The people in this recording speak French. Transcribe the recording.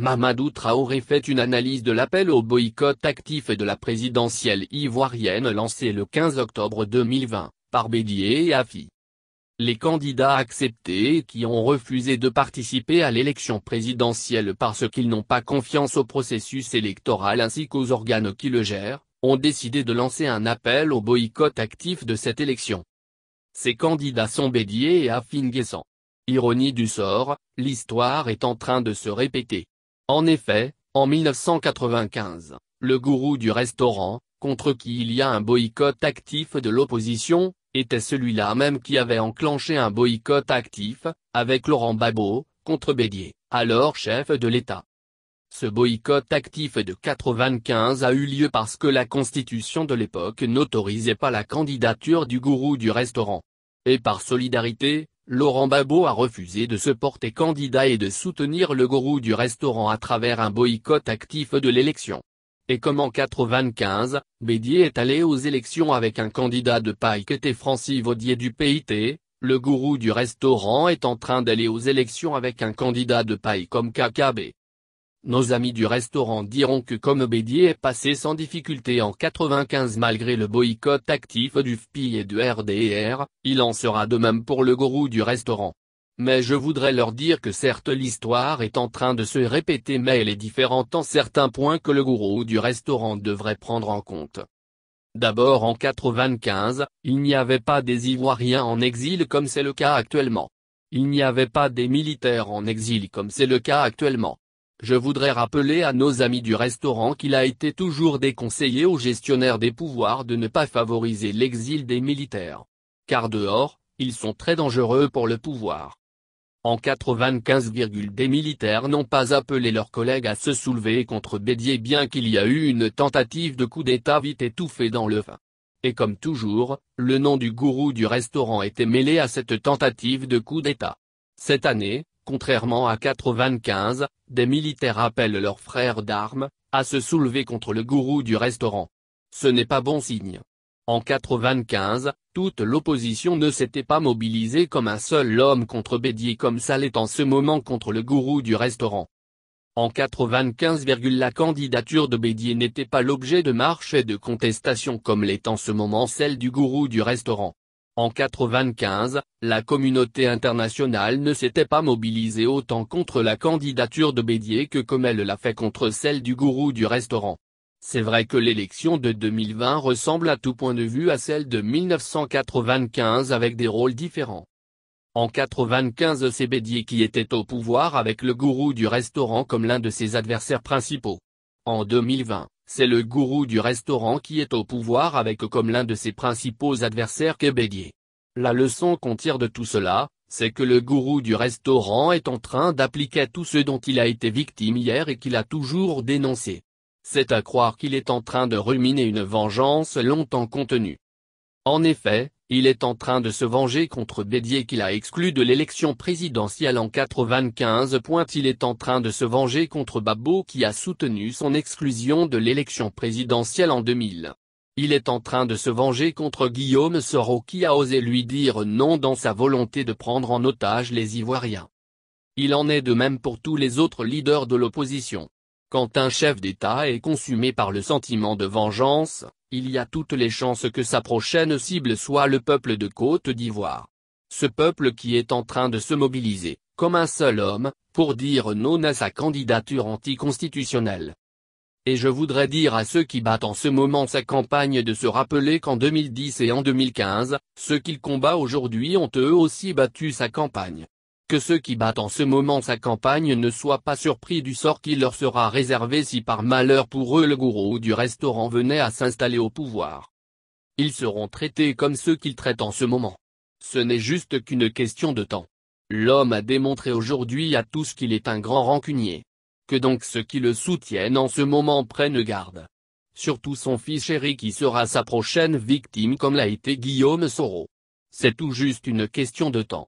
Mamadou Traoré fait une analyse de l'appel au boycott actif de la présidentielle ivoirienne lancée le 15 octobre 2020, par Bédier et Afi. Les candidats acceptés qui ont refusé de participer à l'élection présidentielle parce qu'ils n'ont pas confiance au processus électoral ainsi qu'aux organes qui le gèrent, ont décidé de lancer un appel au boycott actif de cette élection. Ces candidats sont Bédier et Afi Nguessan. Ironie du sort, l'histoire est en train de se répéter. En effet, en 1995, le gourou du restaurant, contre qui il y a un boycott actif de l'opposition, était celui-là même qui avait enclenché un boycott actif, avec Laurent Babot, contre Bédier, alors chef de l'État. Ce boycott actif de 95 a eu lieu parce que la constitution de l'époque n'autorisait pas la candidature du gourou du restaurant. Et par solidarité, Laurent Babot a refusé de se porter candidat et de soutenir le gourou du restaurant à travers un boycott actif de l'élection. Et comme en 95, Bédier est allé aux élections avec un candidat de paille était Francis Vaudier du PIT, le gourou du restaurant est en train d'aller aux élections avec un candidat de paille comme KKB. Nos amis du restaurant diront que comme Bédier est passé sans difficulté en 95 malgré le boycott actif du FPI et du RDR, il en sera de même pour le gourou du restaurant. Mais je voudrais leur dire que certes l'histoire est en train de se répéter mais elle est différente en certains points que le gourou du restaurant devrait prendre en compte. D'abord en 95, il n'y avait pas des Ivoiriens en exil comme c'est le cas actuellement. Il n'y avait pas des militaires en exil comme c'est le cas actuellement. Je voudrais rappeler à nos amis du restaurant qu'il a été toujours déconseillé aux gestionnaires des pouvoirs de ne pas favoriser l'exil des militaires. Car dehors, ils sont très dangereux pour le pouvoir. En 95, des militaires n'ont pas appelé leurs collègues à se soulever contre Bédier bien qu'il y a eu une tentative de coup d'état vite étouffée dans le vin. Et comme toujours, le nom du gourou du restaurant était mêlé à cette tentative de coup d'état. Cette année, contrairement à 95, des militaires appellent leurs frères d'armes, à se soulever contre le gourou du restaurant. Ce n'est pas bon signe. En 95, toute l'opposition ne s'était pas mobilisée comme un seul homme contre Bédier comme ça l'est en ce moment contre le gourou du restaurant. En 95, la candidature de Bédier n'était pas l'objet de marches et de contestations comme l'est en ce moment celle du gourou du restaurant. En 95, la communauté internationale ne s'était pas mobilisée autant contre la candidature de Bédier que comme elle l'a fait contre celle du gourou du restaurant. C'est vrai que l'élection de 2020 ressemble à tout point de vue à celle de 1995 avec des rôles différents. En 95 c'est Bédier qui était au pouvoir avec le gourou du restaurant comme l'un de ses adversaires principaux. En 2020, c'est le gourou du restaurant qui est au pouvoir avec comme l'un de ses principaux adversaires Kébédier. La leçon qu'on tire de tout cela, c'est que le gourou du restaurant est en train d'appliquer tout ce dont il a été victime hier et qu'il a toujours dénoncé. C'est à croire qu'il est en train de ruminer une vengeance longtemps contenue. En effet, il est en train de se venger contre Bédier qu'il a exclu de l'élection présidentielle en 95. Il est en train de se venger contre babo qui a soutenu son exclusion de l'élection présidentielle en 2000. Il est en train de se venger contre Guillaume Soro qui a osé lui dire non dans sa volonté de prendre en otage les Ivoiriens. Il en est de même pour tous les autres leaders de l'opposition. Quand un chef d'État est consumé par le sentiment de vengeance, il y a toutes les chances que sa prochaine cible soit le peuple de Côte d'Ivoire. Ce peuple qui est en train de se mobiliser, comme un seul homme, pour dire non à sa candidature anticonstitutionnelle. Et je voudrais dire à ceux qui battent en ce moment sa campagne de se rappeler qu'en 2010 et en 2015, ceux qu'il combat aujourd'hui ont eux aussi battu sa campagne que ceux qui battent en ce moment sa campagne ne soient pas surpris du sort qui leur sera réservé si par malheur pour eux le gourou du restaurant venait à s'installer au pouvoir. Ils seront traités comme ceux qu'ils traitent en ce moment. Ce n'est juste qu'une question de temps. L'homme a démontré aujourd'hui à tous qu'il est un grand rancunier. Que donc ceux qui le soutiennent en ce moment prennent garde. Surtout son fils chéri qui sera sa prochaine victime comme l'a été Guillaume Soro. C'est tout juste une question de temps.